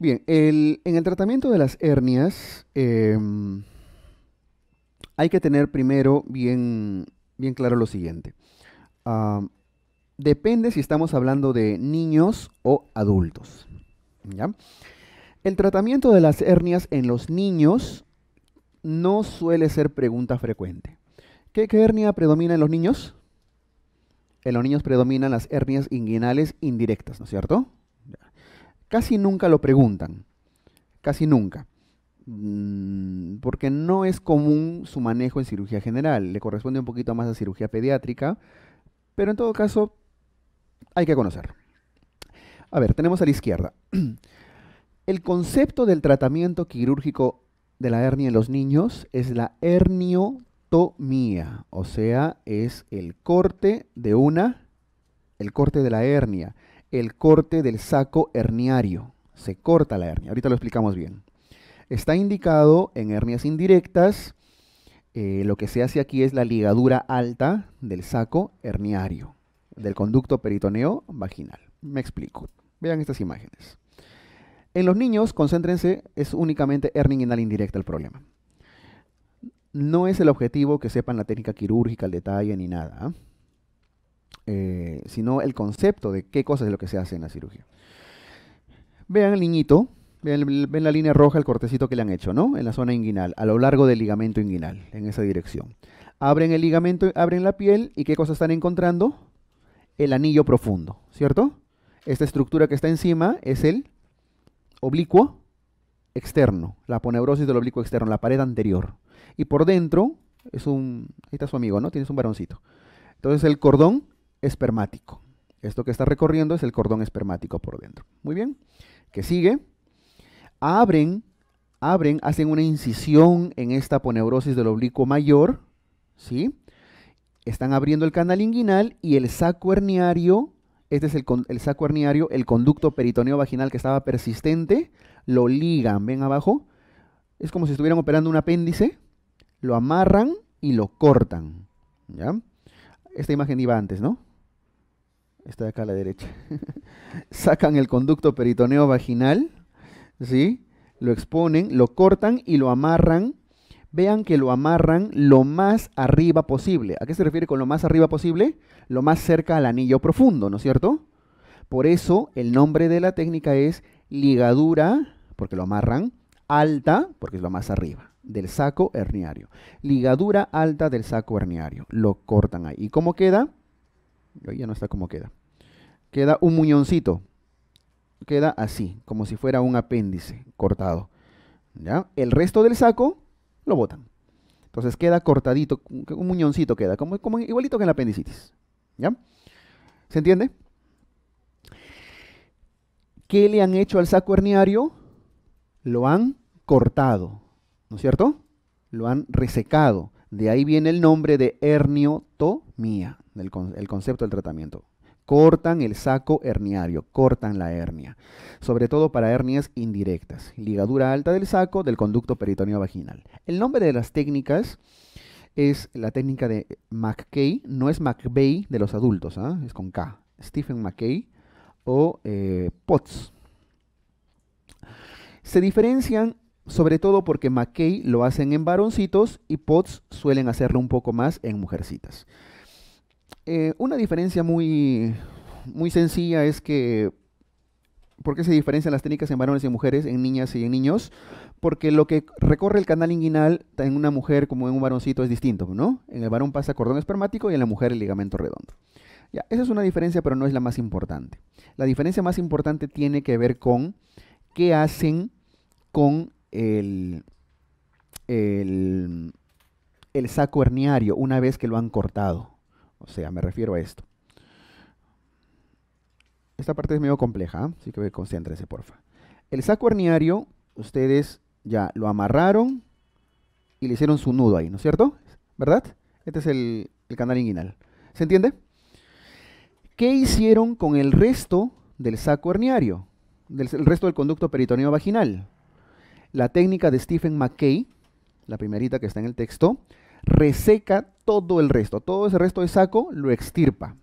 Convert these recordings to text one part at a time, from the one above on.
Bien, en el tratamiento de las hernias em, hay que tener primero bien, bien claro lo siguiente. depende si estamos hablando de niños o adultos. El tratamiento de las hernias en los niños no suele ser pregunta frecuente. ¿Qué, qué hernia predomina en los niños? En los niños predominan las hernias inguinales indirectas, ¿no es cierto? casi nunca lo preguntan, casi nunca, mm, porque no es común su manejo en cirugía general, le corresponde un poquito más a cirugía pediátrica, pero en todo caso hay que conocer. A ver, tenemos a la izquierda. El concepto del tratamiento quirúrgico de la hernia en los niños es la herniotomía, o sea, es el corte de una, el corte de la hernia el corte del saco herniario. Se corta la hernia. Ahorita lo explicamos bien. Está indicado en hernias indirectas. Eh, lo que se hace aquí es la ligadura alta del saco herniario, del conducto peritoneo vaginal. Me explico. Vean estas imágenes. En los niños, concéntrense, es únicamente hernia inguinal indirecta el problema. No es el objetivo que sepan la técnica quirúrgica, el detalle, ni nada. ¿ah? Eh, sino el concepto de qué cosa es lo que se hace en la cirugía. Vean el niñito, ven, la línea roja, el cortecito que le han hecho, ¿no? En la zona inguinal, a lo largo del ligamento inguinal, en esa dirección. Abren el ligamento, abren la piel y qué cosa están encontrando? El anillo profundo, ¿cierto? Esta estructura que está encima es el oblicuo externo, la poneurosis del oblicuo externo, la pared anterior. Y por dentro es un, ahí está su amigo, ¿no? Tienes un varoncito. Entonces el cordón espermático. Esto que está recorriendo es el cordón espermático por dentro. Muy bien. Que sigue. Abren, abren, hacen una incisión en esta poneurosis del oblicuo mayor, ¿sí? Están abriendo el canal inguinal y el saco herniario, este es el, el saco herniario, el conducto peritoneo vaginal que estaba persistente, lo ligan, ven abajo, es como si estuvieran operando un apéndice, lo amarran y lo cortan, ¿ya? Esta imagen iba antes, ¿no? está de acá a la derecha, sacan el conducto peritoneo vaginal, ¿sí? Lo exponen, lo cortan y lo amarran. Vean que lo amarran lo más arriba posible. ¿A qué se refiere con lo más arriba posible? Lo más cerca al anillo profundo, ¿no es cierto? Por eso el nombre de la técnica es ligadura, porque lo amarran, alta, porque es lo más arriba, del saco herniario. Ligadura alta del saco herniario. Lo cortan ahí. ¿Y cómo queda? Ya no está cómo queda queda un muñoncito. Queda así, como si fuera un apéndice cortado. ¿ya? El resto del saco lo botan. Entonces queda cortadito, un muñoncito queda, como, igualito que en la apendicitis. ¿Ya? ¿Se entiende? ¿Qué le han hecho al saco herniario? Lo han cortado, ¿no es cierto? Lo han resecado. De ahí viene el nombre de herniotomía, el concepto del tratamiento cortan el saco herniario, cortan la hernia, sobre todo para hernias indirectas, ligadura alta del saco del conducto peritoneo vaginal. El nombre de las técnicas es la técnica de McKay, no es McBay de los adultos, ¿ah? es con K, Stephen McKay o eh, Potts. Se diferencian sobre todo porque McKay lo hacen en varoncitos y Potts suelen hacerlo un poco más en mujercitas. Eh, una diferencia muy, sencilla es que ¿Por qué se diferencian las técnicas en varones y en mujeres, en niñas y en niños? Porque lo que recorre el canal inguinal en una mujer como en un varoncito es distinto, ¿no? En el varón pasa cordón espermático y en la mujer el ligamento redondo. esa es una diferencia, pero no es la más importante. La diferencia más importante tiene que ver con qué hacen con el, el saco herniario una vez que lo han cortado. O sea, me refiero a esto. Esta parte es medio compleja, ¿ah? así que concéntrese, porfa. El saco herniario, ustedes ya lo amarraron y le hicieron su nudo ahí, ¿no es cierto? ¿Verdad? Este es el, canal inguinal. ¿Se entiende? ¿Qué hicieron con el resto del saco herniario? Del, el resto del conducto peritoneo vaginal. La técnica de Stephen McKay, la primerita que está en el texto, reseca todo el resto, todo ese resto de saco lo extirpa.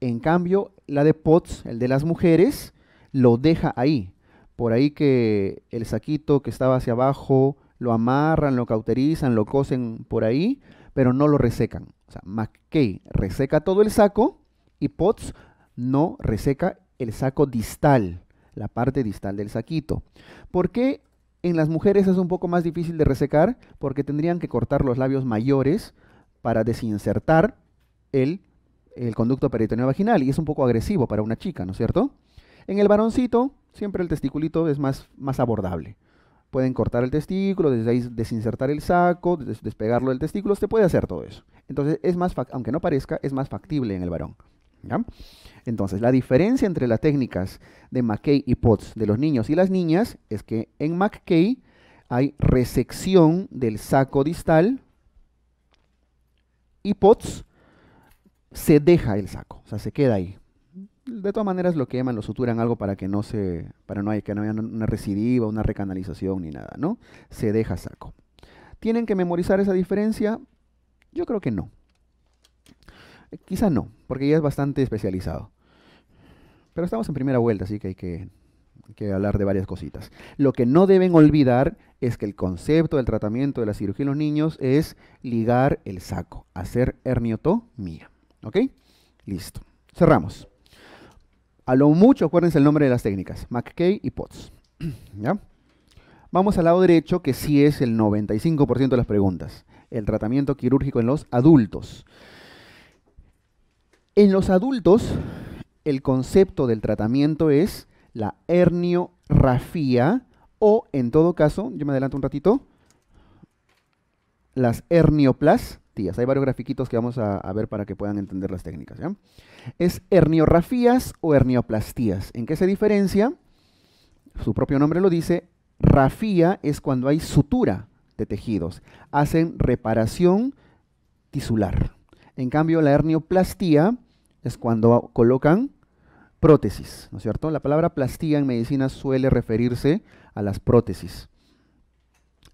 En cambio, la de Potts, el de las mujeres, lo deja ahí. Por ahí que el saquito que estaba hacia abajo lo amarran, lo cauterizan, lo cosen por ahí, pero no lo resecan. O sea, McKay reseca todo el saco y Potts no reseca el saco distal, la parte distal del saquito. ¿Por qué en las mujeres es un poco más difícil de resecar porque tendrían que cortar los labios mayores para desinsertar el, conducto peritoneo vaginal y es un poco agresivo para una chica, ¿no es cierto? En el varoncito, siempre el testiculito es más, más abordable. Pueden cortar el testículo, desde desinsertar el saco, despegarlo del testículo, se puede hacer todo eso. Entonces, es más aunque no parezca, es más factible en el varón. Entonces, la diferencia entre las técnicas de McKay y Potts de los niños y las niñas es que en McKay hay resección del saco distal y Potts se deja el saco, o sea, se queda ahí. De todas maneras lo queman, lo suturan algo para que no se para no haya, que no haya una recidiva, una recanalización ni nada, ¿no? Se deja saco. ¿Tienen que memorizar esa diferencia? Yo creo que no. Quizá no, porque ya es bastante especializado. Pero estamos en primera vuelta, así que hay que, hablar de varias cositas. Lo que no deben olvidar es que el concepto del tratamiento de la cirugía en los niños es ligar el saco, hacer herniotomía. ¿Ok? Listo. Cerramos. A lo mucho, acuérdense el nombre de las técnicas, McKay y Potts. ¿Ya? Vamos al lado derecho, que sí es el 95% de las preguntas. El tratamiento quirúrgico en los adultos. En los adultos, el concepto del tratamiento es la herniorrafía o, en todo caso, yo me adelanto un ratito, las hernioplastias. Hay varios grafiquitos que vamos a, ver para que puedan entender las técnicas. Es herniorrafías o hernioplastías. ¿En qué se diferencia? Su propio nombre lo dice. Rafía es cuando hay sutura de tejidos. Hacen reparación tisular. En cambio, la hernioplastía es cuando colocan prótesis, ¿no es cierto? La palabra plastía en medicina suele referirse a las prótesis.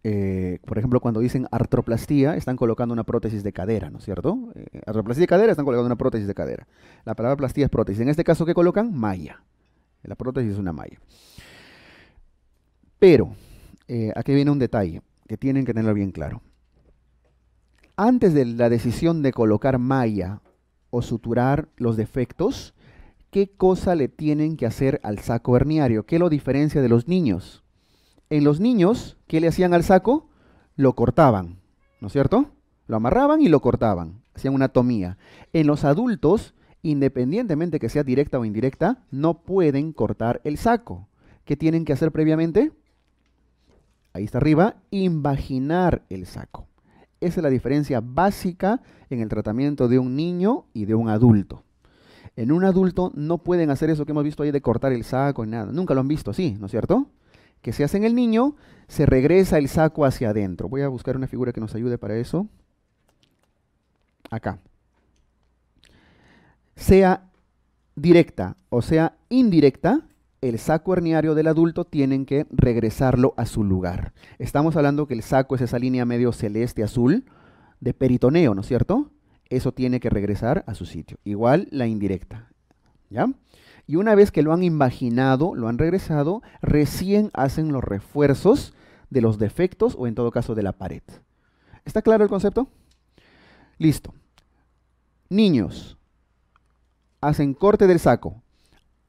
Eh, por ejemplo, cuando dicen artroplastía, están colocando una prótesis de cadera, ¿no es cierto? Eh, artroplastía de cadera, están colocando una prótesis de cadera. La palabra plastía es prótesis. En este caso, ¿qué colocan? Malla. La prótesis es una malla. Pero, eh, aquí viene un detalle que tienen que tenerlo bien claro. Antes de la decisión de colocar malla o suturar los defectos, ¿qué cosa le tienen que hacer al saco herniario? ¿Qué lo diferencia de los niños? En los niños, ¿qué le hacían al saco? Lo cortaban, ¿no es cierto? Lo amarraban y lo cortaban, hacían una tomía. En los adultos, independientemente que sea directa o indirecta, no pueden cortar el saco. ¿Qué tienen que hacer previamente? Ahí está arriba, invaginar el saco. Esa es la diferencia básica en el tratamiento de un niño y de un adulto. En un adulto no pueden hacer eso que hemos visto ahí de cortar el saco y nada. Nunca lo han visto así, ¿no es cierto? Que se hace en el niño, se regresa el saco hacia adentro. Voy a buscar una figura que nos ayude para eso. Acá. Sea directa o sea indirecta, el saco herniario del adulto tienen que regresarlo a su lugar. Estamos hablando que el saco es esa línea medio celeste azul de peritoneo, ¿no es cierto? Eso tiene que regresar a su sitio. Igual la indirecta. ¿Ya? Y una vez que lo han imaginado, lo han regresado, recién hacen los refuerzos de los defectos o en todo caso de la pared. ¿Está claro el concepto? Listo. Niños hacen corte del saco,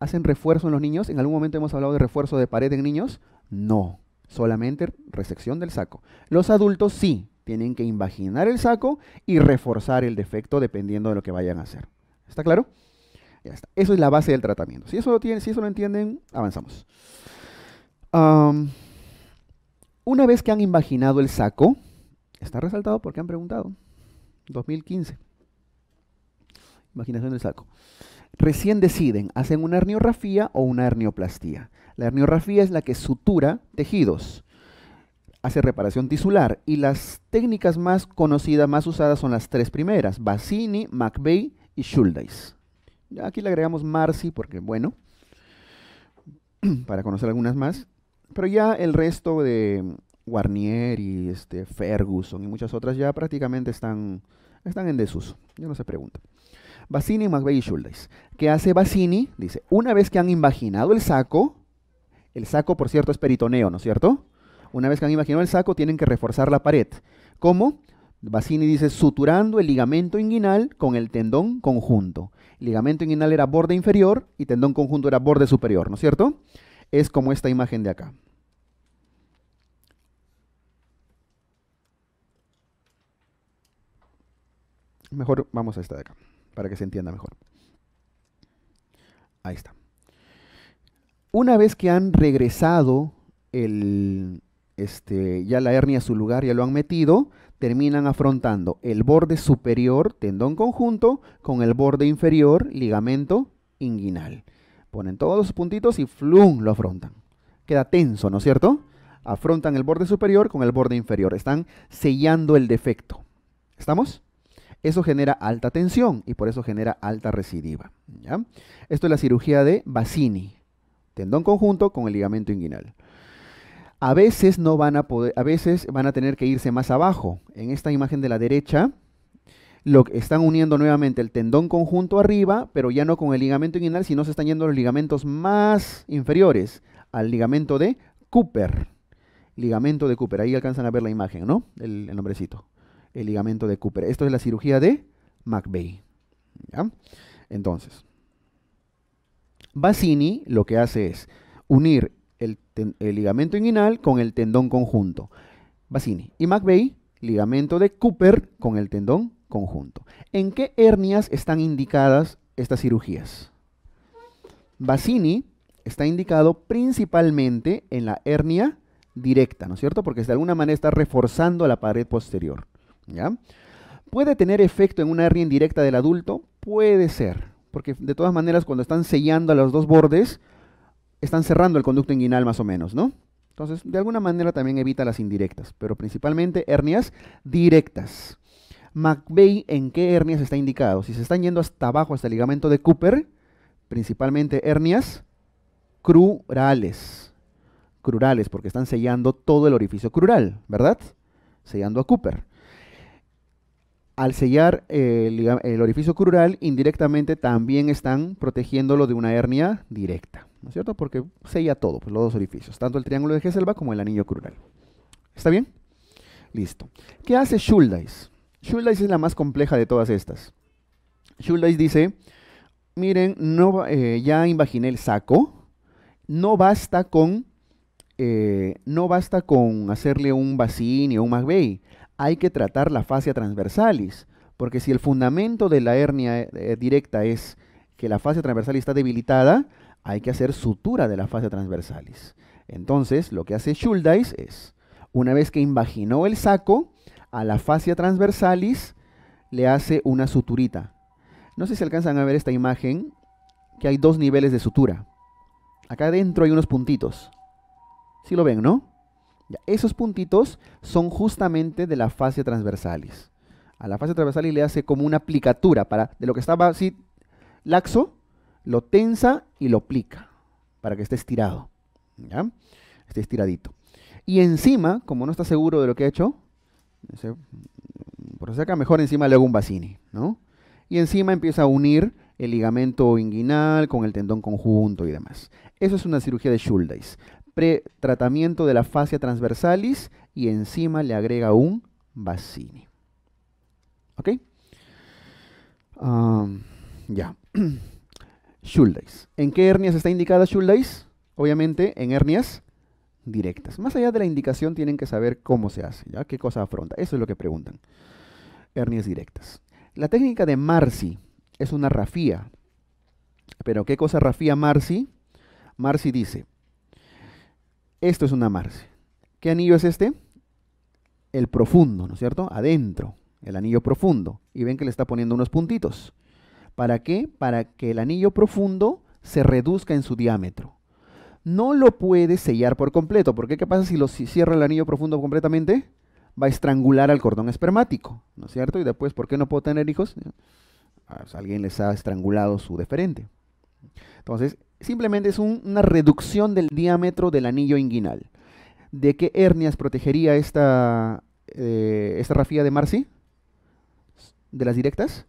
¿Hacen refuerzo en los niños? ¿En algún momento hemos hablado de refuerzo de pared en niños? No, solamente resección del saco. Los adultos sí, tienen que imaginar el saco y reforzar el defecto dependiendo de lo que vayan a hacer. ¿Está claro? Eso es la base del tratamiento. Si eso lo, si eso lo entienden, avanzamos. una vez que han imaginado el saco, está resaltado porque han preguntado. 2015. Imaginación del saco. Recién deciden, hacen una herniografía o una hernioplastía? La herniografía es la que sutura tejidos, hace reparación tisular y las técnicas más conocidas, más usadas son las tres primeras, Bassini, McVeigh y Schuldeis. Aquí le agregamos Marcy porque, bueno, para conocer algunas más, pero ya el resto de Guarnier y este, Ferguson y muchas otras ya prácticamente están, están en desuso, ya no se pregunta. Basini, McVeigh y Schuldeis. ¿Qué hace Bassini? Dice, una vez que han imaginado el saco, el saco, por cierto, es peritoneo, ¿no es cierto? Una vez que han imaginado el saco, tienen que reforzar la pared. ¿Cómo? Bassini dice, suturando el ligamento inguinal con el tendón conjunto. El ligamento inguinal era borde inferior y tendón conjunto era borde superior, ¿no es cierto? Es como esta imagen de acá. Mejor vamos a esta de acá, para que se entienda mejor. Ahí está. Una vez que han regresado este, ya la hernia a su lugar, ya lo han metido, terminan afrontando el borde superior, tendón conjunto, con el borde inferior, ligamento inguinal. Ponen todos los puntitos y flum, lo afrontan. Queda tenso, ¿no es cierto? Afrontan el borde superior con el borde inferior. Están sellando el defecto. ¿Estamos? Eso genera alta tensión y por eso genera alta recidiva. Esto es la cirugía de Bassini, tendón conjunto con el ligamento inguinal. A veces no van a poder, a veces van a tener que irse más abajo. En esta imagen de la derecha, lo que están uniendo nuevamente el tendón conjunto arriba, pero ya no con el ligamento inguinal, sino se están yendo los ligamentos más inferiores al ligamento de Cooper. Ligamento de Cooper, ahí alcanzan a ver la imagen, ¿no? el nombrecito el ligamento de Cooper. Esto es la cirugía de McVeigh. Entonces, Bassini lo que hace es unir el, ligamento inguinal con el tendón conjunto. Bassini. Y McVeigh, ligamento de Cooper con el tendón conjunto. ¿En qué hernias están indicadas estas cirugías? Bassini está indicado principalmente en la hernia directa, ¿no es cierto? Porque de alguna manera está reforzando la pared posterior. ¿ya? ¿Puede tener efecto en una hernia indirecta del adulto? Puede ser, porque de todas maneras cuando están sellando a los dos bordes, están cerrando el conducto inguinal más o menos, ¿no? Entonces, de alguna manera también evita las indirectas, pero principalmente hernias directas. McVeigh, ¿en qué hernias está indicado? Si se están yendo hasta abajo, hasta el ligamento de Cooper, principalmente hernias crurales. Crurales, porque están sellando todo el orificio crural, ¿verdad? Sellando a Cooper al sellar el, orificio crural, indirectamente también están protegiéndolo de una hernia directa, ¿no es cierto? Porque sella todo, pues, los dos orificios, tanto el triángulo de G-selva como el anillo crural. ¿Está bien? Listo. ¿Qué hace Schuldeis? Schuldeis es la más compleja de todas estas. Schuldeis dice, miren, no, eh, ya imaginé el saco, no basta con, eh, no basta con hacerle un bacín o un McVeigh, hay que tratar la fascia transversalis, porque si el fundamento de la hernia eh, eh, directa es que la fascia transversalis está debilitada, hay que hacer sutura de la fascia transversalis. Entonces, lo que hace Schuldeis es, una vez que invaginó el saco, a la fascia transversalis le hace una suturita. No sé si alcanzan a ver esta imagen, que hay dos niveles de sutura. Acá adentro hay unos puntitos. Si ¿Sí lo ven, ¿no? esos puntitos son justamente de la fascia transversalis. A la fascia transversalis le hace como una aplicatura para, de lo que estaba así laxo, lo tensa y lo plica para que esté estirado. Esté estiradito. Y encima, como no está seguro de lo que ha hecho, por eso acá mejor encima le hago un bacini, ¿no? Y encima empieza a unir el ligamento inguinal con el tendón conjunto y demás. Eso es una cirugía de Schuldeis pretratamiento de la fascia transversalis y encima le agrega un bacini. ¿Ok? ya. Yeah. ¿En qué hernias está indicada Shouldice? Obviamente en hernias directas. Más allá de la indicación tienen que saber cómo se hace, ¿ya? ¿Qué cosa afronta? Eso es lo que preguntan. Hernias directas. La técnica de Marci es una rafía. Pero ¿qué cosa rafía Marci? Marci dice, esto es una Mars. ¿Qué anillo es este? El profundo, ¿no es cierto? Adentro, el anillo profundo. Y ven que le está poniendo unos puntitos. ¿Para qué? Para que el anillo profundo se reduzca en su diámetro. No lo puede sellar por completo, porque ¿qué pasa si lo cierra el anillo profundo completamente? Va a estrangular al cordón espermático, ¿no es cierto? Y después, ¿por qué no puedo tener hijos? Ah, pues, alguien les ha estrangulado su deferente. Entonces, simplemente es una reducción del diámetro del anillo inguinal. ¿De qué hernias protegería esta, eh, esta rafía de Marci? ¿De las directas?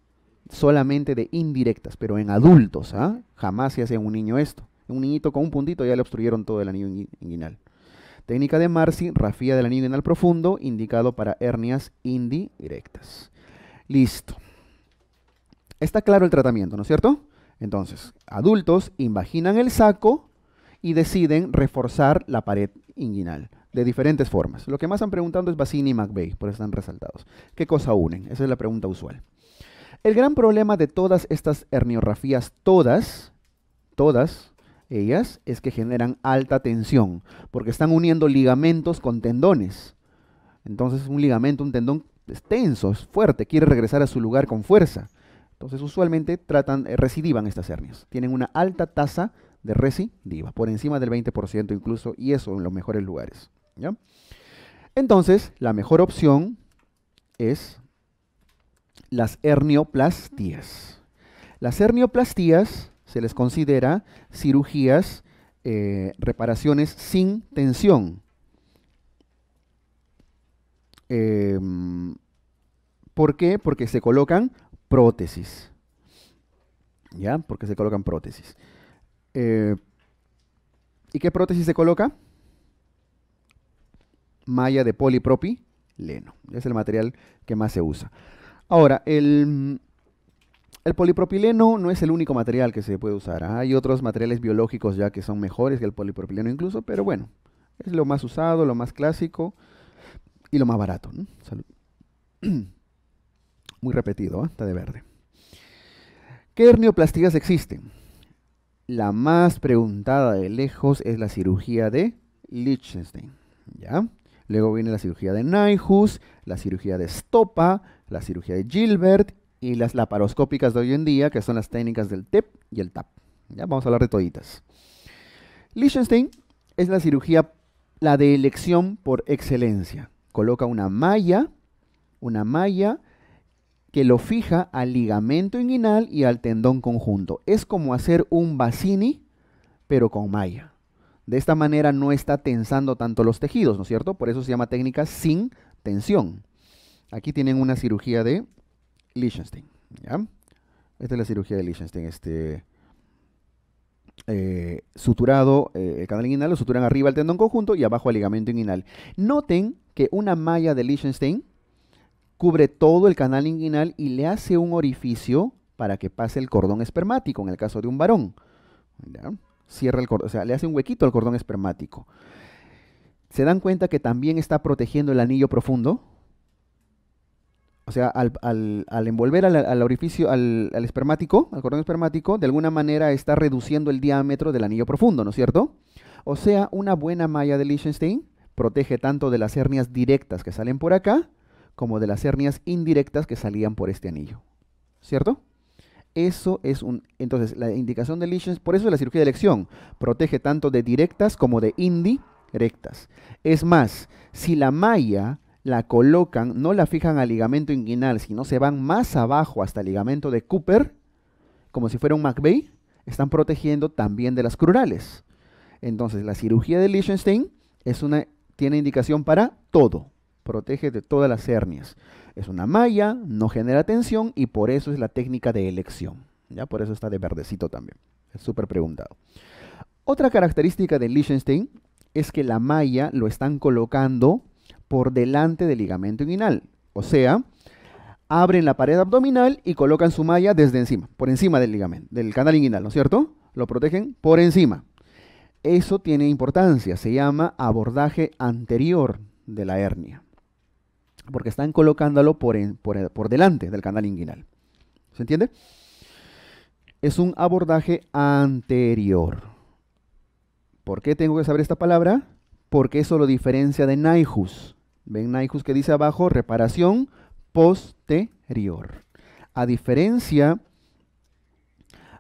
Solamente de indirectas, pero en adultos. ¿ah? Jamás se hace en un niño esto. Un niñito con un puntito ya le obstruyeron todo el anillo inguinal. Técnica de Marcy, rafía del anillo inguinal profundo, indicado para hernias indirectas. Listo. Está claro el tratamiento, ¿no es cierto? Entonces, adultos imaginan el saco y deciden reforzar la pared inguinal de diferentes formas. Lo que más están preguntando es Bassini y McVeigh, por eso están resaltados. ¿Qué cosa unen? Esa es la pregunta usual. El gran problema de todas estas herniografías, todas, todas ellas, es que generan alta tensión, porque están uniendo ligamentos con tendones. Entonces un ligamento, un tendón es tenso, es fuerte, quiere regresar a su lugar con fuerza. Entonces, usualmente tratan, eh, recidivan estas hernias. Tienen una alta tasa de recidiva, por encima del 20% incluso, y eso en los mejores lugares. Entonces, la mejor opción es las hernioplastías. Las hernioplastías se les considera cirugías, eh, reparaciones sin tensión. Em, ¿Por qué? Porque se colocan prótesis. ¿Ya? Porque se colocan prótesis. Eh, ¿Y qué prótesis se coloca? Malla de polipropileno. Es el material que más se usa. Ahora, el, el polipropileno no es el único material que se puede usar. Hay otros materiales biológicos ya que son mejores que el polipropileno incluso, pero bueno, es lo más usado, lo más clásico y lo más barato. muy repetido, hasta ¿eh? está de verde. ¿Qué hernioplastías existen? La más preguntada de lejos es la cirugía de Liechtenstein, ¿ya? Luego viene la cirugía de Nyhus, la cirugía de Stoppa, la cirugía de Gilbert y las laparoscópicas de hoy en día, que son las técnicas del TEP y el TAP. Ya vamos a hablar de toditas. Liechtenstein es la cirugía, la de elección por excelencia. Coloca una malla, una malla que lo fija al ligamento inguinal y al tendón conjunto. Es como hacer un bacini, pero con malla. De esta manera no está tensando tanto los tejidos, ¿no es cierto? Por eso se llama técnica sin tensión. Aquí tienen una cirugía de Liechtenstein. Esta es la cirugía de Liechtenstein. Este, eh, suturado eh, el canal inguinal, lo suturan arriba al tendón conjunto y abajo al ligamento inguinal. Noten que una malla de Liechtenstein cubre todo el canal inguinal y le hace un orificio para que pase el cordón espermático, en el caso de un varón. Cierra el cordón, o sea, le hace un huequito al cordón espermático. ¿Se dan cuenta que también está protegiendo el anillo profundo? O sea, al, envolver al, al orificio, al, espermático, al cordón espermático, de alguna manera está reduciendo el diámetro del anillo profundo, ¿no es cierto? O sea, una buena malla de Liechtenstein protege tanto de las hernias directas que salen por acá, como de las hernias indirectas que salían por este anillo. ¿Cierto? Eso es un. Entonces, la indicación de Lichtenstein, por eso es la cirugía de elección, protege tanto de directas como de indirectas. Es más, si la malla la colocan, no la fijan al ligamento inguinal, sino se van más abajo hasta el ligamento de Cooper, como si fuera un McVeigh, están protegiendo también de las crurales. Entonces, la cirugía de Lichtenstein es una, tiene indicación para todo protege de todas las hernias. Es una malla, no genera tensión y por eso es la técnica de elección. ¿ya? Por eso está de verdecito también. Es súper preguntado. Otra característica del Liechtenstein es que la malla lo están colocando por delante del ligamento inguinal. O sea, abren la pared abdominal y colocan su malla desde encima, por encima del ligamento, del canal inguinal, ¿no es cierto? Lo protegen por encima. Eso tiene importancia, se llama abordaje anterior de la hernia porque están colocándolo por, eh, por, delante del canal inguinal. ¿Se entiende? Es un abordaje anterior. ¿Por qué tengo que saber esta palabra? Porque eso lo diferencia de Naihus. Ven Naihus que dice abajo, reparación posterior. A diferencia,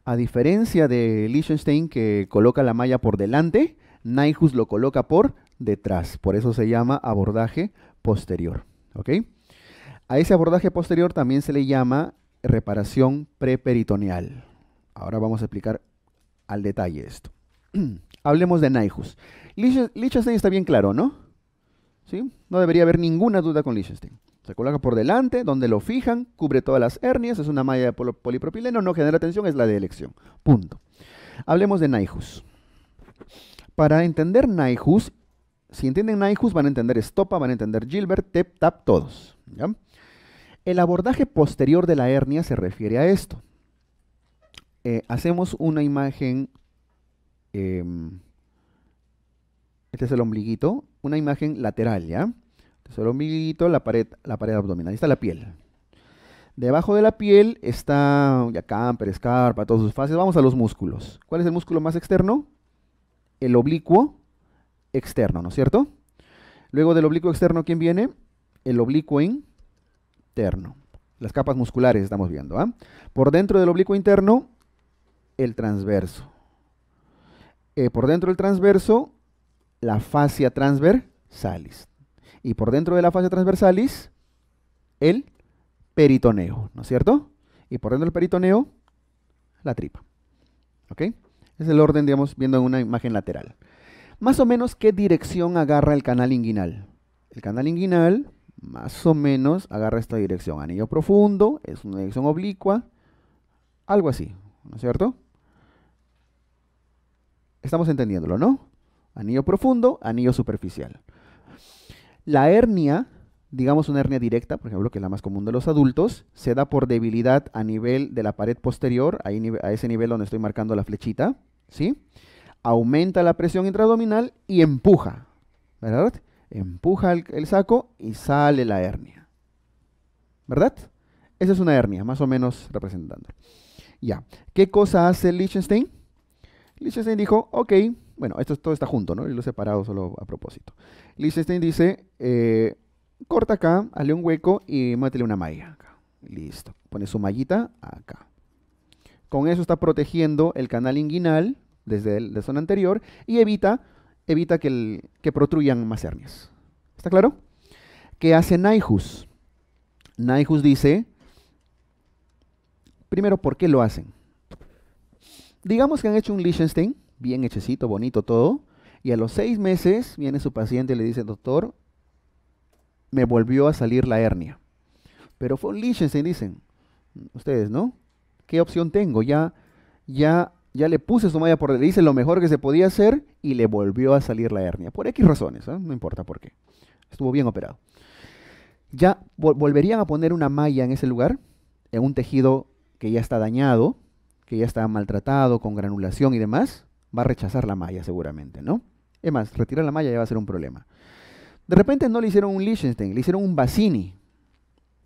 a diferencia de Liechtenstein que coloca la malla por delante, Naihus lo coloca por detrás. Por eso se llama abordaje posterior. ¿ok? A ese abordaje posterior también se le llama reparación preperitoneal. Ahora vamos a explicar al detalle esto. Hablemos de Nijus. Liechtenstein está bien claro, ¿no? ¿Sí? No debería haber ninguna duda con Liechtenstein. Se coloca por delante, donde lo fijan, cubre todas las hernias, es una malla de polipropileno, no genera tensión, es la de elección. Punto. Hablemos de Nijus. Para entender Nijus, si entienden Nyhus, van a entender Stopa, van a entender Gilbert, Tep, Tap, todos. El abordaje posterior de la hernia se refiere a esto. Eh, hacemos una imagen, em, este es el ombliguito, una imagen lateral, ¿ya? Este es el ombliguito, la pared, la pared abdominal, ahí está la piel. Debajo de la piel está ya camper, escarpa, todas sus fases. Vamos a los músculos. ¿Cuál es el músculo más externo? El oblicuo externo, ¿no es cierto? Luego del oblicuo externo, ¿quién viene? El oblicuo interno. Las capas musculares estamos viendo. ¿ah? Por dentro del oblicuo interno, el transverso. Eh, por dentro del transverso, la fascia transversalis. Y por dentro de la fascia transversalis, el peritoneo, ¿no es cierto? Y por dentro del peritoneo, la tripa. ¿Ok? Es el orden, digamos, viendo en una imagen lateral más o menos qué dirección agarra el canal inguinal. El canal inguinal más o menos agarra esta dirección. Anillo profundo, es una dirección oblicua, algo así, ¿no es cierto? Estamos entendiéndolo, ¿no? Anillo profundo, anillo superficial. La hernia, digamos una hernia directa, por ejemplo, que es la más común de los adultos, se da por debilidad a nivel de la pared posterior, ahí, a ese nivel donde estoy marcando la flechita, ¿sí? sí aumenta la presión intraabdominal y empuja, ¿verdad? Empuja el, saco y sale la hernia, ¿verdad? Esa es una hernia, más o menos representando. Ya, ¿qué cosa hace Liechtenstein? Liechtenstein dijo, ok, bueno, esto todo está junto, ¿no? Y lo he separado solo a propósito. Liechtenstein dice, eh, corta acá, hazle un hueco y métele una malla Listo. Pone su mallita acá. Con eso está protegiendo el canal inguinal, desde el, la zona anterior y evita, evita que, el, protruyan más hernias. ¿Está claro? ¿Qué hace Naihus? Naihus dice, primero, ¿por qué lo hacen? Digamos que han hecho un Liechtenstein, bien hechecito, bonito todo, y a los seis meses viene su paciente y le dice, doctor, me volvió a salir la hernia. Pero fue un Liechtenstein, dicen ustedes, ¿no? ¿Qué opción tengo? Ya, ya ya le puse su malla por le hice lo mejor que se podía hacer y le volvió a salir la hernia. Por X razones, ¿eh? no importa por qué. Estuvo bien operado. Ya volverían a poner una malla en ese lugar, en un tejido que ya está dañado, que ya está maltratado, con granulación y demás, va a rechazar la malla seguramente, ¿no? Es más, retirar la malla ya va a ser un problema. De repente no le hicieron un Liechtenstein, le hicieron un Bassini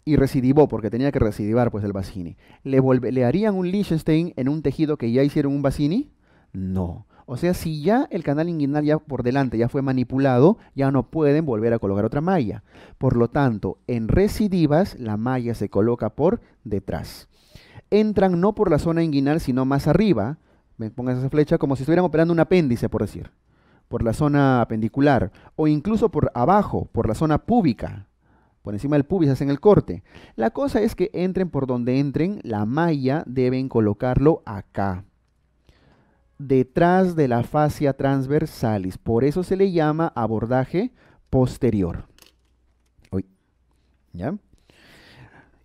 y recidivó porque tenía que recidivar pues el bacini. ¿Le, ¿Le harían un Liechtenstein en un tejido que ya hicieron un bacini? No. O sea, si ya el canal inguinal ya por delante ya fue manipulado, ya no pueden volver a colocar otra malla. Por lo tanto, en recidivas la malla se coloca por detrás. Entran no por la zona inguinal, sino más arriba. Me pongan esa flecha como si estuvieran operando un apéndice, por decir, por la zona apendicular, o incluso por abajo, por la zona púbica, por encima del pubis hacen el corte. La cosa es que entren por donde entren, la malla deben colocarlo acá, detrás de la fascia transversalis. Por eso se le llama abordaje posterior. Uy. ¿Ya?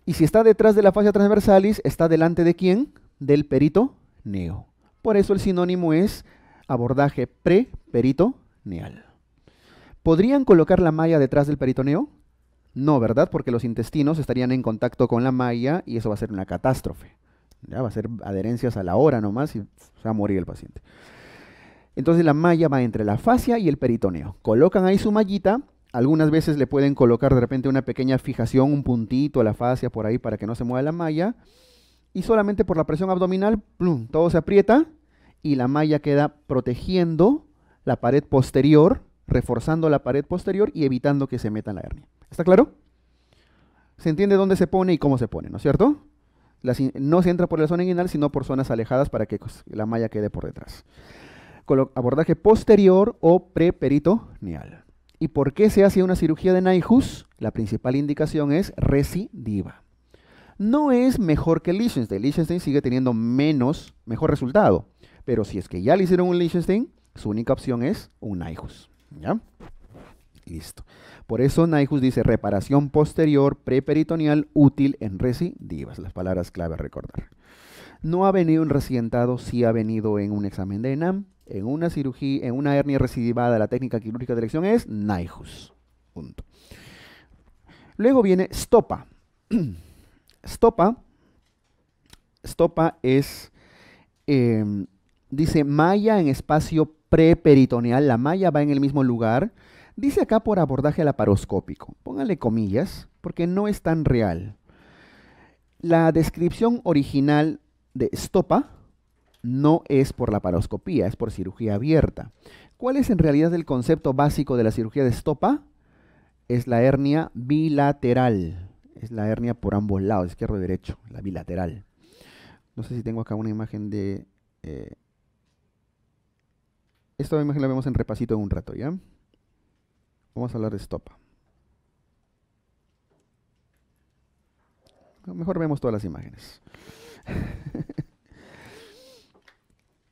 Y si está detrás de la fascia transversalis, ¿está delante de quién? Del perito neo. Por eso el sinónimo es abordaje pre-perito-neal. neal ¿Podrían colocar la malla detrás del peritoneo? No, ¿verdad? Porque los intestinos estarían en contacto con la malla y eso va a ser una catástrofe. Va a ser adherencias a la hora nomás y se va a morir el paciente. Entonces la malla va entre la fascia y el peritoneo. Colocan ahí su mallita. Algunas veces le pueden colocar de repente una pequeña fijación, un puntito a la fascia por ahí para que no se mueva la malla. Y solamente por la presión abdominal, plum, todo se aprieta y la malla queda protegiendo la pared posterior, reforzando la pared posterior y evitando que se meta la hernia. ¿Está claro? Se entiende dónde se pone y cómo se pone, ¿no es cierto? no se entra por la zona inguinal, sino por zonas alejadas para que pues, la malla quede por detrás. abordaje posterior o preperitoneal. ¿Y por qué se hace una cirugía de Naijus? La principal indicación es recidiva. No es mejor que Liechtenstein. Liechtenstein sigue teniendo menos, mejor resultado. Pero si es que ya le hicieron un Liechtenstein, su única opción es un Naijus. ¿Ya? Listo. Por eso Naijus dice reparación posterior preperitoneal útil en recidivas. Las palabras clave a recordar. No ha venido en recientado, sí ha venido en un examen de ENAM, en una cirugía, en una hernia recidivada. La técnica quirúrgica de elección es Naihus Luego viene stopa. stopa. Stopa es, em, dice malla en espacio preperitoneal. La malla va en el mismo lugar Dice acá por abordaje laparoscópico. Póngale comillas, porque no es tan real. La descripción original de estopa no es por laparoscopía, es por cirugía abierta. ¿Cuál es en realidad el concepto básico de la cirugía de estopa? Es la hernia bilateral. Es la hernia por ambos lados, izquierdo y derecho, la bilateral. No sé si tengo acá una imagen de... Eh, esta imagen la vemos en repasito en un rato, ¿ya? Vamos a hablar de estopa. Mejor vemos todas las imágenes.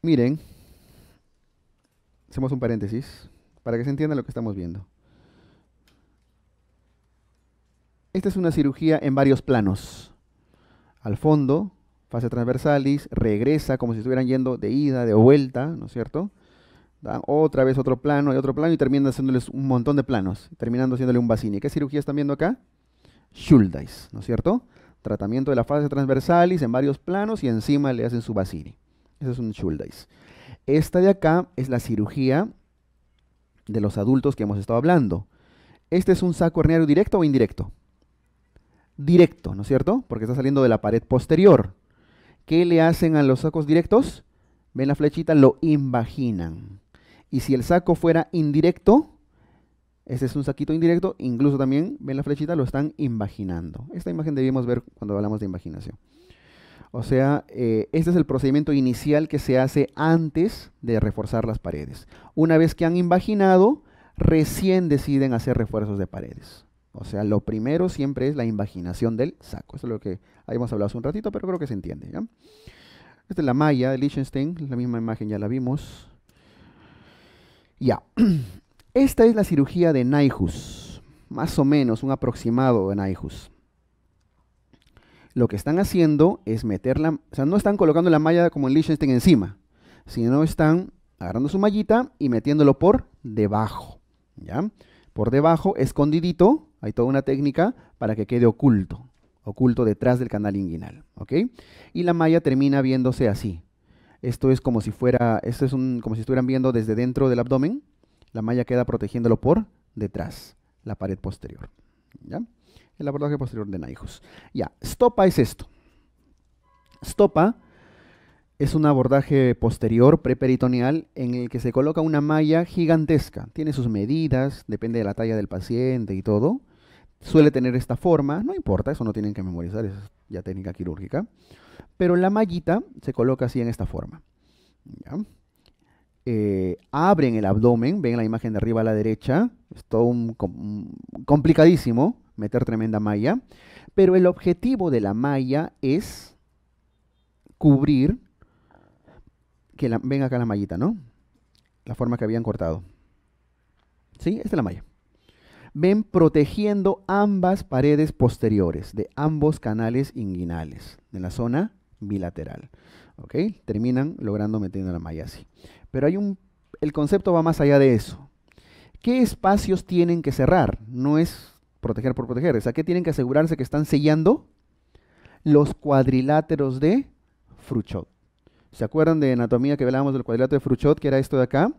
Miren, hacemos un paréntesis para que se entienda lo que estamos viendo. Esta es una cirugía en varios planos. Al fondo, fase transversalis, regresa como si estuvieran yendo de ida, de vuelta, ¿no es cierto? otra vez otro plano y otro plano y terminan haciéndoles un montón de planos, terminando haciéndole un bacini. ¿Qué cirugía están viendo acá? Shouldice, ¿no es cierto? Tratamiento de la fase transversalis en varios planos y encima le hacen su bacini. Ese es un Shouldice. Esta de acá es la cirugía de los adultos que hemos estado hablando. Este es un saco herniario directo o indirecto. Directo, ¿no es cierto? Porque está saliendo de la pared posterior. ¿Qué le hacen a los sacos directos? Ven la flechita, lo invaginan. Y si el saco fuera indirecto, este es un saquito indirecto, incluso también, ven la flechita, lo están invaginando. Esta imagen debíamos ver cuando hablamos de imaginación. O sea, eh, este es el procedimiento inicial que se hace antes de reforzar las paredes. Una vez que han invaginado, recién deciden hacer refuerzos de paredes. O sea, lo primero siempre es la invaginación del saco. Eso es lo que habíamos hablado hace un ratito, pero creo que se entiende. Esta es la malla de Liechtenstein, la misma imagen ya la vimos. Ya. Esta es la cirugía de Naihus. Más o menos un aproximado de Naihus. Lo que están haciendo es meterla, o sea, no están colocando la malla como en Liechtenstein encima, sino están agarrando su mallita y metiéndolo por debajo, ¿ya? Por debajo, escondidito, hay toda una técnica para que quede oculto, oculto detrás del canal inguinal, ¿ok? Y la malla termina viéndose así, esto es como si fuera, esto es un, como si estuvieran viendo desde dentro del abdomen. La malla queda protegiéndolo por detrás, la pared posterior. El abordaje posterior de Naijus. Ya, stopa es esto. Stopa es un abordaje posterior preperitoneal en el que se coloca una malla gigantesca. Tiene sus medidas, depende de la talla del paciente y todo. Suele tener esta forma, no importa, eso no tienen que memorizar, es ya técnica quirúrgica. Pero la mallita se coloca así en esta forma. Eh, abren el abdomen, ven la imagen de arriba a la derecha, es todo complicadísimo meter tremenda malla, pero el objetivo de la malla es cubrir, que ven acá la mallita, ¿no? La forma que habían cortado. ¿Sí? Esta es la malla ven protegiendo ambas paredes posteriores de ambos canales inguinales, de la zona bilateral. ¿ok? Terminan logrando metiendo la malla así. Pero hay un, el concepto va más allá de eso. ¿Qué espacios tienen que cerrar? No es proteger por proteger, o sea, tienen que asegurarse que están sellando los cuadriláteros de Fruchot. ¿Se acuerdan de anatomía que hablábamos del cuadrilátero de Fruchot, que era esto de acá?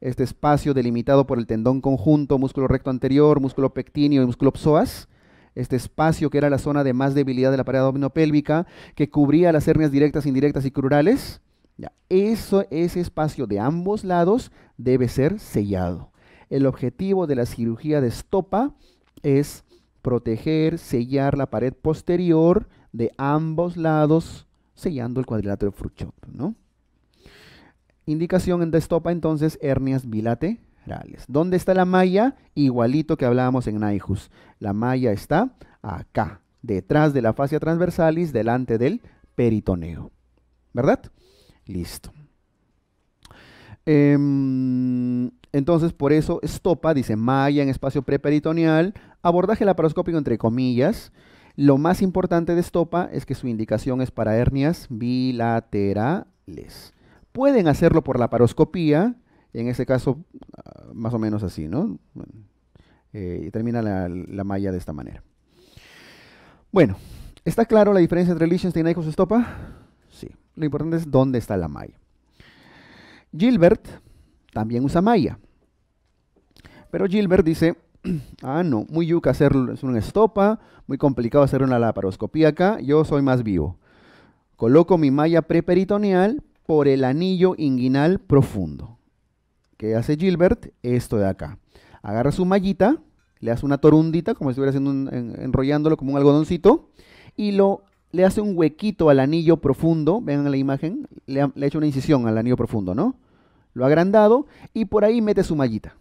este espacio delimitado por el tendón conjunto, músculo recto anterior, músculo pectíneo y músculo psoas, este espacio que era la zona de más debilidad de la pared abdominopélvica, que cubría las hernias directas, indirectas y crurales, ya, eso, ese espacio de ambos lados debe ser sellado. El objetivo de la cirugía de estopa es proteger, sellar la pared posterior de ambos lados, sellando el cuadrilátero Fruchot, ¿no? Indicación en estopa, entonces hernias bilaterales. ¿Dónde está la malla? Igualito que hablábamos en Naijus. La malla está acá, detrás de la fascia transversalis, delante del peritoneo. ¿Verdad? Listo. Em, entonces, por eso, estopa, dice malla en espacio preperitoneal, abordaje laparoscópico entre comillas. Lo más importante de estopa es que su indicación es para hernias bilaterales. Pueden hacerlo por la en este caso ah, más o menos así, ¿no? Eh, y termina la, malla de esta manera. Bueno, ¿está claro la diferencia entre Liechtenstein y stopa? Sí, lo importante es dónde está la malla. Gilbert también usa malla, pero Gilbert dice, ah, no, muy yuca hacer una estopa, muy complicado hacer una laparoscopía acá, yo soy más vivo. Coloco mi malla preperitoneal, por el anillo inguinal profundo. ¿Qué hace Gilbert? Esto de acá. Agarra su mallita, le hace una torundita, como si estuviera haciendo enrollándolo como un algodoncito, y lo, le hace un huequito al anillo profundo. Vean la imagen, le ha, hecho una incisión al anillo profundo, ¿no? Lo ha agrandado y por ahí mete su mallita.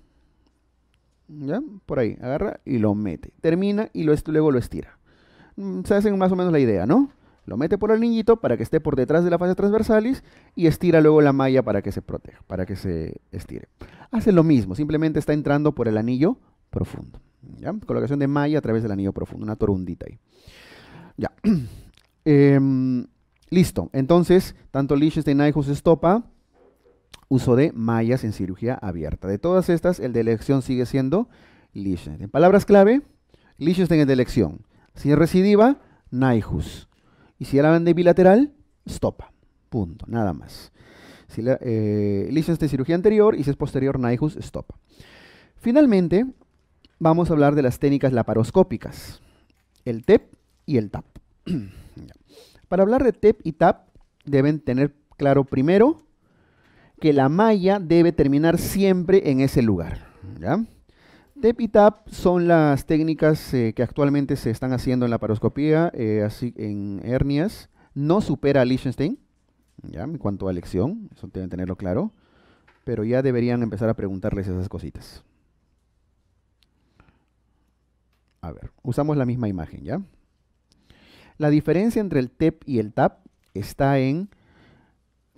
¿Ya? Por ahí, agarra y lo mete. Termina y lo, luego lo estira. Mm, se hacen más o menos la idea, ¿no? Lo mete por el niñito para que esté por detrás de la fase transversalis y estira luego la malla para que se proteja, para que se estire. Hace lo mismo, simplemente está entrando por el anillo profundo. Colocación de malla a través del anillo profundo, una torundita ahí. Ya. Em, listo. Entonces, tanto Liechtenstein nijus estopa uso de mallas en cirugía abierta. De todas estas, el de elección sigue siendo En Palabras clave, Liechtenstein es de elección. Si es recidiva, Naihus. Y si ya la vende bilateral, stopa. Punto, nada más. Si la, eh, cirugía anterior y si es posterior, naihus, stopa. Finalmente, vamos a hablar de las técnicas laparoscópicas, el TEP y el TAP. Para hablar de TEP y TAP, deben tener claro primero que la malla debe terminar siempre en ese lugar. ¿ya? TEP y TAP son las técnicas eh, que actualmente se están haciendo en la paroscopía, eh, así en hernias. No supera a Liechtenstein, ya, en cuanto a elección, eso deben tenerlo claro. Pero ya deberían empezar a preguntarles esas cositas. A ver, usamos la misma imagen, ¿ya? La diferencia entre el TEP y el TAP está en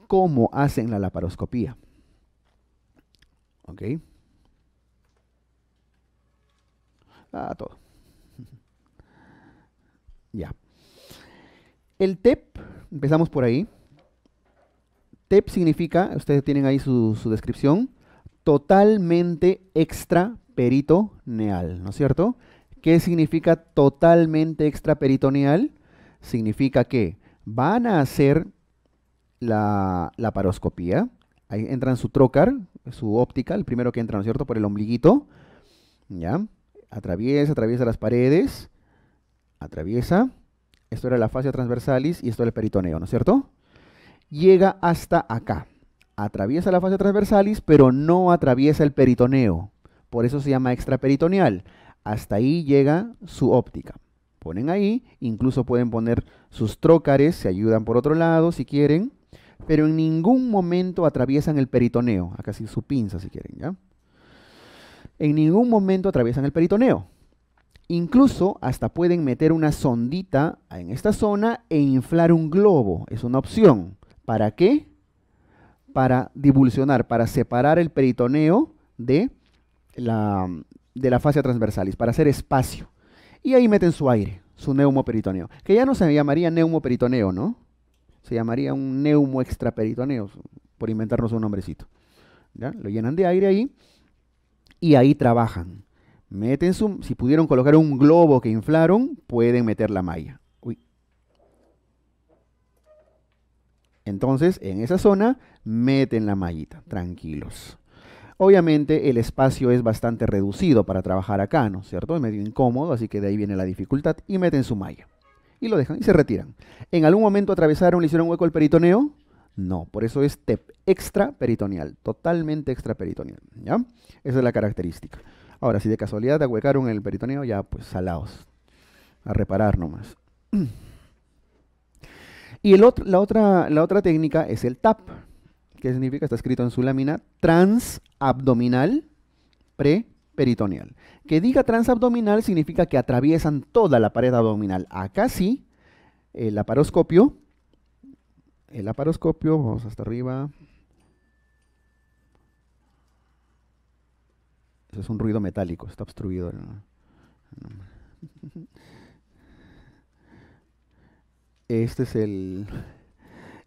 cómo hacen la laparoscopía. ¿Ok? a todo. ya. El TEP, empezamos por ahí. TEP significa, ustedes tienen ahí su, descripción, totalmente extraperitoneal, ¿no es cierto? ¿Qué significa totalmente extraperitoneal? Significa que van a hacer la, la paroscopía, ahí entran su trocar, su óptica, el primero que entra, ¿no es cierto?, por el ombliguito, ¿ya? atraviesa, atraviesa las paredes, atraviesa. Esto era la fascia transversalis y esto era el peritoneo, ¿no es cierto? Llega hasta acá. Atraviesa la fascia transversalis, pero no atraviesa el peritoneo. Por eso se llama extraperitoneal. Hasta ahí llega su óptica. Ponen ahí, incluso pueden poner sus trócares, se ayudan por otro lado si quieren, pero en ningún momento atraviesan el peritoneo. Acá sí su pinza si quieren, ¿ya? en ningún momento atraviesan el peritoneo. Incluso hasta pueden meter una sondita en esta zona e inflar un globo. Es una opción. ¿Para qué? Para divulsionar, para separar el peritoneo de la, de la fascia transversalis, para hacer espacio. Y ahí meten su aire, su neumoperitoneo. Que ya no se llamaría neumoperitoneo, ¿no? Se llamaría un neumo extraperitoneo, por inventarnos un nombrecito. ¿Ya? Lo llenan de aire ahí y ahí trabajan. Meten su, si pudieron colocar un globo que inflaron, pueden meter la malla. Uy. Entonces, en esa zona, meten la mallita, tranquilos. Obviamente el espacio es bastante reducido para trabajar acá, ¿no es cierto? Es medio incómodo, así que de ahí viene la dificultad. Y meten su malla. Y lo dejan y se retiran. En algún momento atravesaron, le hicieron hueco el peritoneo no, por eso es TEP, peritoneal, totalmente extraperitoneal, ¿ya? Esa es la característica. Ahora, si de casualidad te ahuecaron el peritoneo, ya pues salados, a reparar nomás. Y el otro, la, otra, la otra técnica es el TAP, que significa, está escrito en su lámina, transabdominal preperitoneal. Que diga transabdominal significa que atraviesan toda la pared abdominal. Acá sí, el laparoscopio el laparoscopio, vamos hasta arriba. es un ruido metálico, está obstruido. Este es el,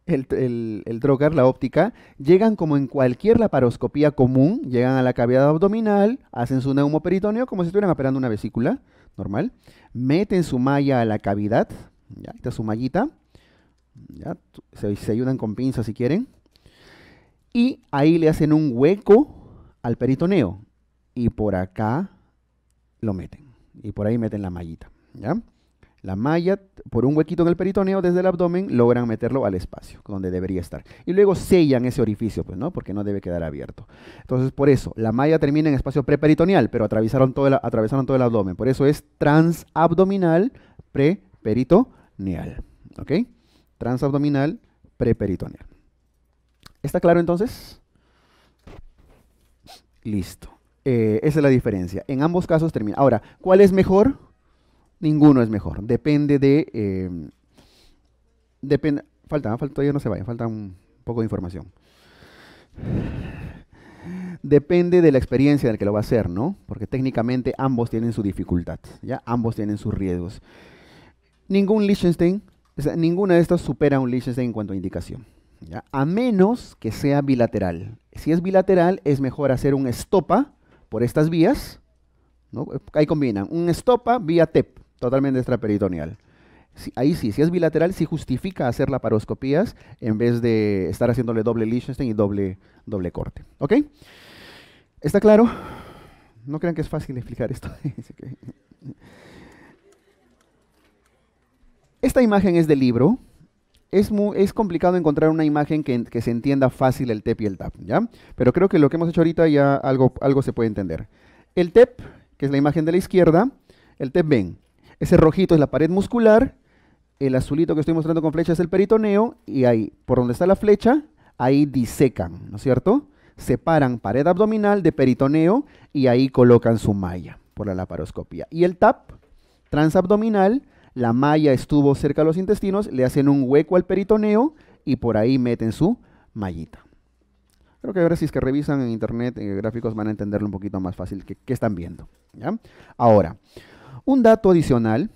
el, el, la óptica. Llegan como en cualquier laparoscopía común, llegan a la cavidad abdominal, hacen su neumoperitoneo como si estuvieran operando una vesícula normal, meten su malla a la cavidad, ya, está su mallita, se, ayudan con pinzas si quieren. Y ahí le hacen un hueco al peritoneo. Y por acá lo meten. Y por ahí meten la mallita. ¿ya? La malla, por un huequito en el peritoneo desde el abdomen, logran meterlo al espacio donde debería estar. Y luego sellan ese orificio, pues, ¿no? Porque no debe quedar abierto. Entonces, por eso, la malla termina en espacio preperitoneal, pero atravesaron todo el, atravesaron todo el abdomen. Por eso es transabdominal preperitoneal. ¿Ok? transabdominal preperitoneal. ¿Está claro entonces? Listo. Eh, esa es la diferencia. En ambos casos termina. Ahora, ¿cuál es mejor? Ninguno es mejor. Depende de... Em, depende, falta, ah, falta, todavía no se vaya, falta un poco de información. Depende de la experiencia del que lo va a hacer, ¿no? Porque técnicamente ambos tienen su dificultad, ¿ya? Ambos tienen sus riesgos. Ningún Liechtenstein ninguna de estas supera un Liechtenstein en cuanto a indicación. ¿ya? A menos que sea bilateral. Si es bilateral, es mejor hacer un estopa por estas vías. ¿no? Ahí combinan. Un estopa vía TEP, totalmente extraperitoneal. ahí sí, si es bilateral, sí justifica hacer laparoscopías en vez de estar haciéndole doble Liechtenstein y doble, doble corte. ¿Ok? ¿Está claro? No crean que es fácil explicar esto. Esta imagen es del libro. Es, es complicado encontrar una imagen que, se entienda fácil el TEP y el TAP, ¿ya? Pero creo que lo que hemos hecho ahorita ya algo, algo se puede entender. El TEP, que es la imagen de la izquierda, el TEP ven. Ese rojito es la pared muscular, el azulito que estoy mostrando con flecha es el peritoneo, y ahí, por donde está la flecha, ahí disecan, ¿no es cierto? Separan pared abdominal de peritoneo y ahí colocan su malla por la laparoscopia. Y el TAP, transabdominal, la malla estuvo cerca de los intestinos, le hacen un hueco al peritoneo y por ahí meten su mallita. Creo que ahora si es que revisan en internet en eh, gráficos van a entenderlo un poquito más fácil que, están viendo. Ahora, un dato adicional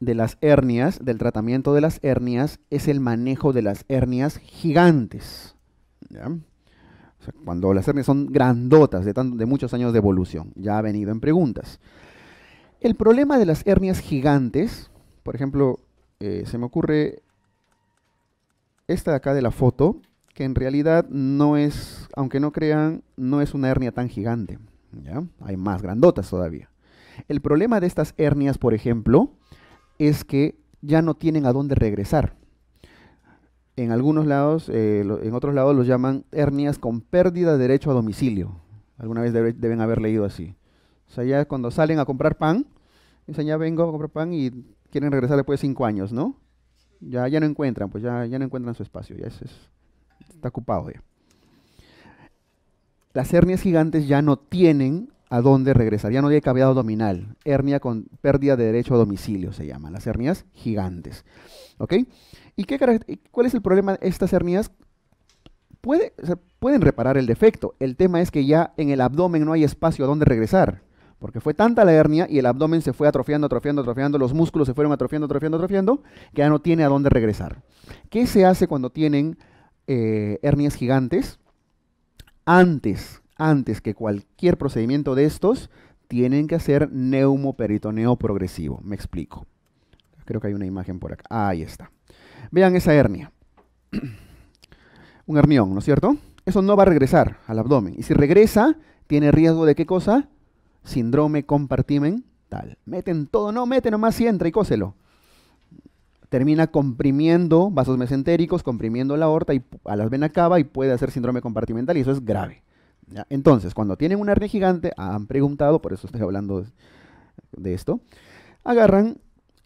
de las hernias, del tratamiento de las hernias, es el manejo de las hernias gigantes. cuando las hernias son grandotas de muchos años de evolución, ya ha venido en preguntas. El problema de las hernias gigantes, por ejemplo, eh, se me ocurre esta de acá de la foto, que en realidad no es, aunque no crean, no es una hernia tan gigante. ¿ya? Hay más grandotas todavía. El problema de estas hernias, por ejemplo, es que ya no tienen a dónde regresar. En algunos lados, eh, en otros lados los llaman hernias con pérdida de derecho a domicilio. Alguna vez deben haber leído así. O sea, ya cuando salen a comprar pan, dicen, ya vengo a comprar pan y quieren regresar después de cinco años, ¿no? Ya, ya no encuentran, pues ya, ya no encuentran su espacio, ya está ocupado ya. Las hernias gigantes ya no tienen a dónde regresar, ya no hay cavidad abdominal. Hernia con pérdida de derecho a domicilio se llaman, las hernias gigantes. ¿Ok? ¿Y cuál es el problema de estas hernias? Puede, pueden reparar el defecto. El tema es que ya en el abdomen no hay espacio a dónde regresar. Porque fue tanta la hernia y el abdomen se fue atrofiando, atrofiando, atrofiando, los músculos se fueron atrofiando, atrofiando, atrofiando, que ya no tiene a dónde regresar. ¿Qué se hace cuando tienen eh, hernias gigantes? Antes, antes que cualquier procedimiento de estos, tienen que hacer neumoperitoneo progresivo. Me explico. Creo que hay una imagen por acá. Ahí está. Vean esa hernia. Un hernión, ¿no es cierto? Eso no va a regresar al abdomen. Y si regresa, tiene riesgo de qué cosa? síndrome compartimental. Meten todo, no, meten nomás y entra y cóselo. Termina comprimiendo vasos mesentéricos, comprimiendo la aorta y a las venas cava y puede hacer síndrome compartimental y eso es grave. Entonces, cuando tienen una hernia gigante, han preguntado, por eso estoy hablando de, esto, agarran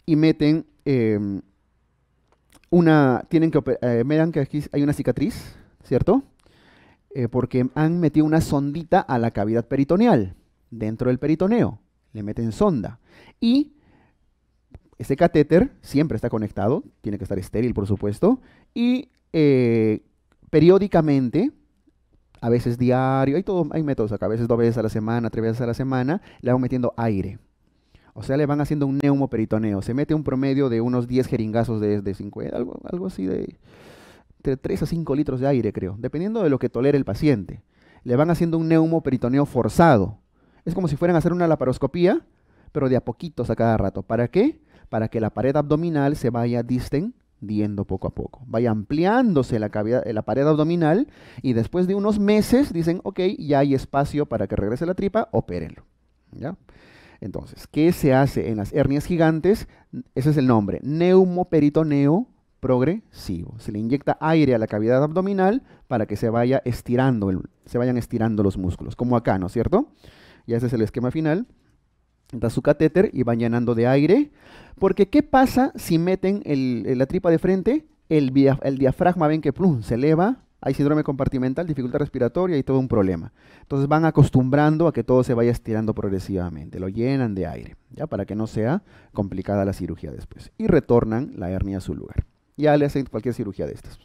y meten em, una, tienen que, eh, que aquí hay una cicatriz, ¿cierto? Eh, porque han metido una sondita a la cavidad peritoneal dentro del peritoneo, le meten sonda. Y ese catéter siempre está conectado, tiene que estar estéril, por supuesto, y eh, periódicamente, a veces diario, hay, hay métodos acá, a veces dos veces a la semana, tres veces a la semana, le van metiendo aire. O sea, le van haciendo un neumoperitoneo. Se mete un promedio de unos 10 jeringazos de, 50, eh, algo, algo así de entre 3 a 5 litros de aire, creo, dependiendo de lo que tolere el paciente. Le van haciendo un neumoperitoneo forzado. Es como si fueran a hacer una laparoscopía, pero de a poquitos a cada rato. ¿Para qué? Para que la pared abdominal se vaya distendiendo poco a poco. Vaya ampliándose la, cavidad, eh, la pared abdominal y después de unos meses dicen, ok, ya hay espacio para que regrese la tripa, opérenlo. ¿Ya? Entonces, ¿qué se hace en las hernias gigantes? Ese es el nombre, neumoperitoneo progresivo. Se le inyecta aire a la cavidad abdominal para que se vaya estirando, se vayan estirando los músculos, como acá, ¿no es cierto? y es el esquema final, da su catéter y van llenando de aire. Porque, ¿qué pasa si meten la tripa de frente? El, diafragma ven que plum, se eleva, hay síndrome compartimental, dificultad respiratoria y todo un problema. Entonces van acostumbrando a que todo se vaya estirando progresivamente, lo llenan de aire, ya para que no sea complicada la cirugía después. Y retornan la hernia a su lugar. Ya le hacen cualquier cirugía de estas.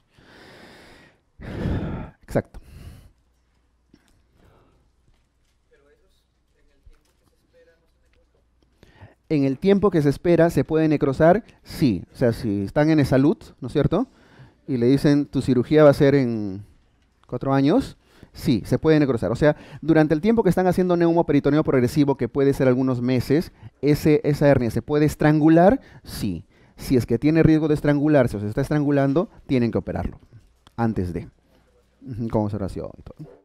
Exacto. en el tiempo que se espera se puede necrosar, sí. O sea, si están en salud, ¿no es cierto? Y le dicen, tu cirugía va a ser en cuatro años, sí, se puede necrosar. O sea, durante el tiempo que están haciendo neumoperitoneo progresivo, que puede ser algunos meses, ese, esa hernia se puede estrangular, sí. Si es que tiene riesgo de estrangularse o se está estrangulando, tienen que operarlo antes de, ¿Cómo se y